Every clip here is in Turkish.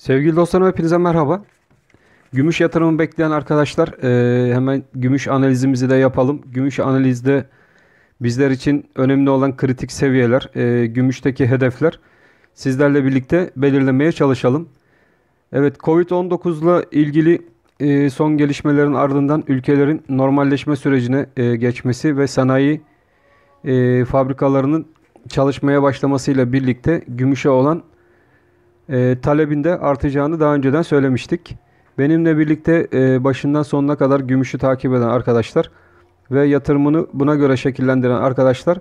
Sevgili dostlarım hepinize merhaba. Gümüş yatırımı bekleyen arkadaşlar e, hemen gümüş analizimizi de yapalım. Gümüş analizde bizler için önemli olan kritik seviyeler, e, gümüşteki hedefler sizlerle birlikte belirlemeye çalışalım. Evet Covid-19 ile ilgili e, son gelişmelerin ardından ülkelerin normalleşme sürecine geçmesi ve sanayi fabrikalarının çalışmaya başlamasıyla birlikte gümüşe olan e, ee, talebinde artacağını daha önceden söylemiştik. Benimle birlikte e, başından sonuna kadar gümüşü takip eden arkadaşlar ve yatırımını buna göre şekillendiren arkadaşlar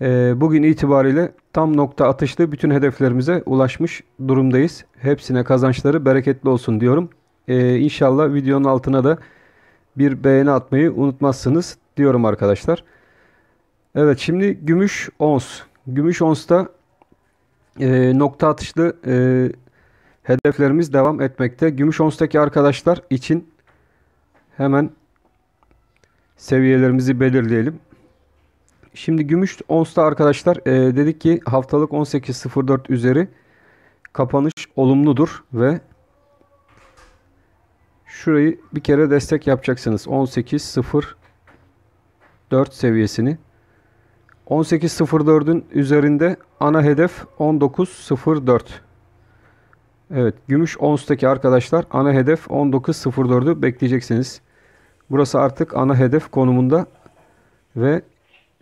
e, bugün itibariyle tam nokta atışlı bütün hedeflerimize ulaşmış durumdayız. Hepsine kazançları bereketli olsun diyorum. E, inşallah videonun altına da bir beğeni atmayı unutmazsınız diyorum arkadaşlar. Evet şimdi gümüş ons. Gümüş ons da e, nokta atışlı e, hedeflerimiz devam etmekte. Gümüş onstaki arkadaşlar için hemen seviyelerimizi belirleyelim. Şimdi gümüş onsta arkadaşlar e, dedik ki haftalık 18.04 üzeri kapanış olumludur ve şurayı bir kere destek yapacaksınız. 18.04 seviyesini. 18.04'ün üzerinde ana hedef 19.04. Evet, gümüş onstaki arkadaşlar ana hedef 19.04'ü bekleyeceksiniz. Burası artık ana hedef konumunda ve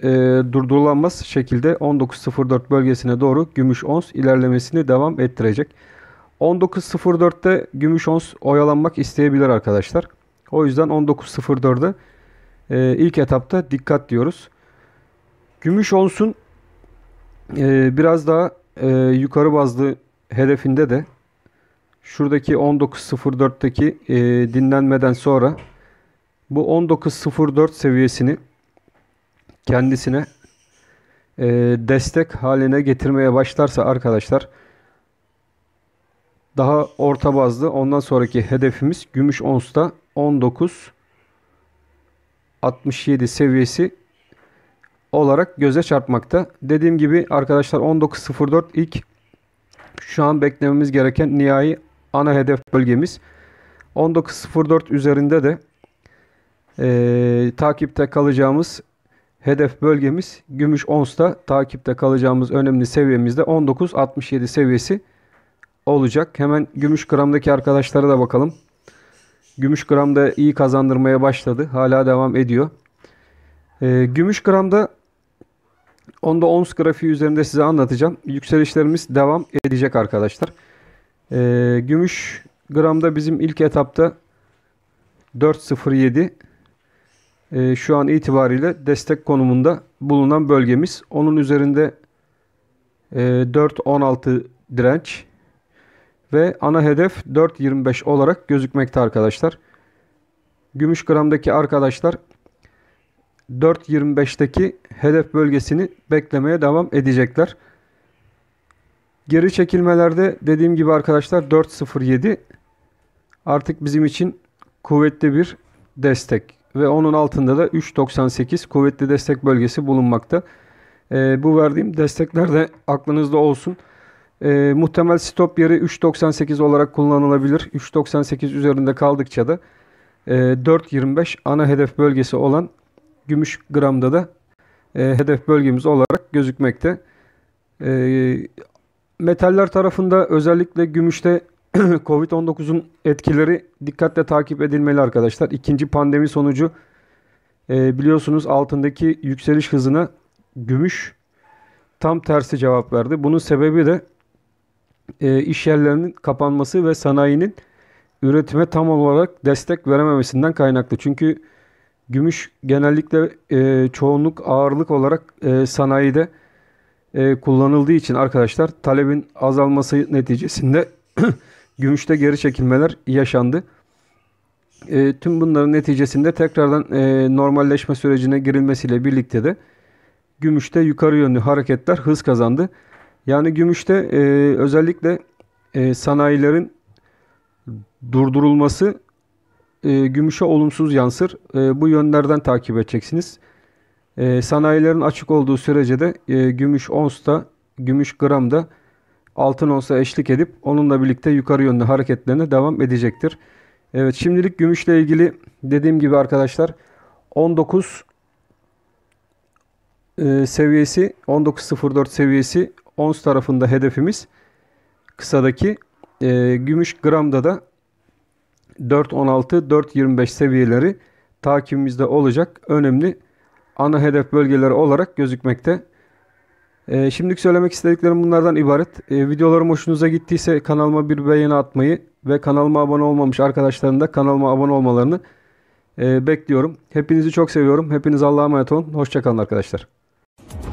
e, durdurulamaz şekilde 19.04 bölgesine doğru gümüş ons ilerlemesini devam ettirecek. 19.04'te gümüş ons oyalanmak isteyebilir arkadaşlar. O yüzden 19.04'de e, ilk etapta dikkat diyoruz. Gümüş olsun e, biraz daha e, yukarı bazlı hedefinde de şuradaki 19.04'teki e, dinlenmeden sonra bu 19.04 seviyesini kendisine e, destek haline getirmeye başlarsa arkadaşlar daha orta bazlı ondan sonraki hedefimiz gümüş onsta 19 67 seviyesi olarak göze çarpmakta. Dediğim gibi arkadaşlar 19.04 ilk şu an beklememiz gereken nihai ana hedef bölgemiz. 19.04 üzerinde de e, takipte kalacağımız hedef bölgemiz gümüş onsta takipte kalacağımız önemli seviyemizde 19.67 seviyesi olacak. Hemen gümüş gramdaki arkadaşlara da bakalım. Gümüş gramda iyi kazandırmaya başladı. Hala devam ediyor. E, gümüş gramda Onda ONS grafiği üzerinde size anlatacağım. Yükselişlerimiz devam edecek arkadaşlar. Ee, gümüş gramda bizim ilk etapta 4.07 ee, şu an itibariyle destek konumunda bulunan bölgemiz. Onun üzerinde e, 4.16 direnç ve ana hedef 4.25 olarak gözükmekte arkadaşlar. Gümüş gramdaki arkadaşlar 4.25'teki hedef bölgesini beklemeye devam edecekler. Geri çekilmelerde dediğim gibi arkadaşlar 4.07 artık bizim için kuvvetli bir destek ve onun altında da 3.98 kuvvetli destek bölgesi bulunmakta. E, bu verdiğim destekler de aklınızda olsun. E, muhtemel stop yeri 3.98 olarak kullanılabilir. 3.98 üzerinde kaldıkça da e, 4.25 ana hedef bölgesi olan gümüş gramda da e, hedef bölgemiz olarak gözükmekte. E, metaller tarafında özellikle gümüşte Covid-19'un etkileri dikkatle takip edilmeli arkadaşlar. İkinci pandemi sonucu e, biliyorsunuz altındaki yükseliş hızına gümüş tam tersi cevap verdi. Bunun sebebi de e, iş yerlerinin kapanması ve sanayinin üretime tam olarak destek verememesinden kaynaklı. Çünkü Gümüş genellikle e, çoğunluk ağırlık olarak e, sanayide e, kullanıldığı için arkadaşlar talebin azalması neticesinde gümüşte geri çekilmeler yaşandı. E, tüm bunların neticesinde tekrardan e, normalleşme sürecine girilmesiyle birlikte de gümüşte yukarı yönlü hareketler hız kazandı. Yani gümüşte e, özellikle e, sanayilerin durdurulması e, gümüşe olumsuz yansır. E, bu yönlerden takip edeceksiniz. E, sanayilerin açık olduğu sürece de e, gümüş onsta, gümüş gramda altın onsa eşlik edip onunla birlikte yukarı yönlü hareketlerine devam edecektir. Evet şimdilik gümüşle ilgili dediğim gibi arkadaşlar 19 e, seviyesi 19.04 seviyesi ons tarafında hedefimiz kısadaki e, gümüş gramda da 4.16-4.25 seviyeleri takibimizde olacak. Önemli ana hedef bölgeleri olarak gözükmekte. Ee, şimdilik söylemek istediklerim bunlardan ibaret. Ee, videolarım hoşunuza gittiyse kanalıma bir beğeni atmayı ve kanalıma abone olmamış arkadaşların da kanalıma abone olmalarını e, bekliyorum. Hepinizi çok seviyorum. Hepiniz Allah'a emanet olun. Hoşçakalın arkadaşlar.